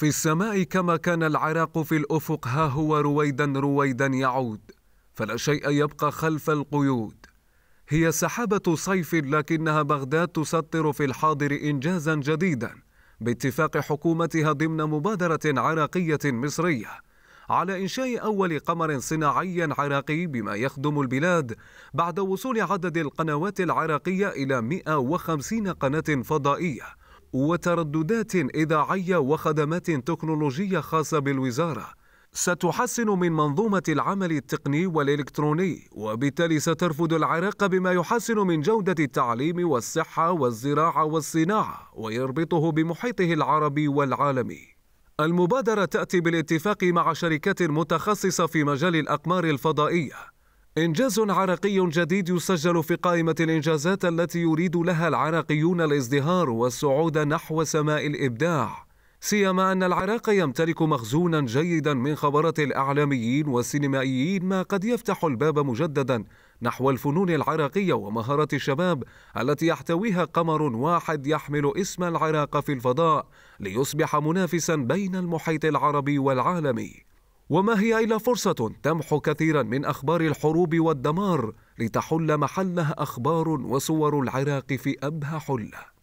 في السماء كما كان العراق في الأفق ها هو رويدا رويدا يعود فلا شيء يبقى خلف القيود هي سحابة صيف لكنها بغداد تسطر في الحاضر إنجازا جديدا باتفاق حكومتها ضمن مبادرة عراقية مصرية على إنشاء أول قمر صناعي عراقي بما يخدم البلاد بعد وصول عدد القنوات العراقية إلى 150 قناة فضائية وترددات إذاعية وخدمات تكنولوجية خاصة بالوزارة ستحسن من منظومة العمل التقني والإلكتروني وبالتالي سترفد العراق بما يحسن من جودة التعليم والصحة والزراعة والصناعة ويربطه بمحيطه العربي والعالمي المبادرة تأتي بالاتفاق مع شركات متخصصة في مجال الأقمار الفضائية إنجاز عراقي جديد يسجل في قائمة الإنجازات التي يريد لها العراقيون الازدهار والصعود نحو سماء الإبداع سيما أن العراق يمتلك مخزونا جيدا من خبرات الإعلاميين والسينمائيين ما قد يفتح الباب مجددا نحو الفنون العراقية ومهارات الشباب التي يحتويها قمر واحد يحمل اسم العراق في الفضاء ليصبح منافسا بين المحيط العربي والعالمي وما هي إلا فرصة تمحو كثيرا من أخبار الحروب والدمار لتحل محلها أخبار وصور العراق في أبهى حله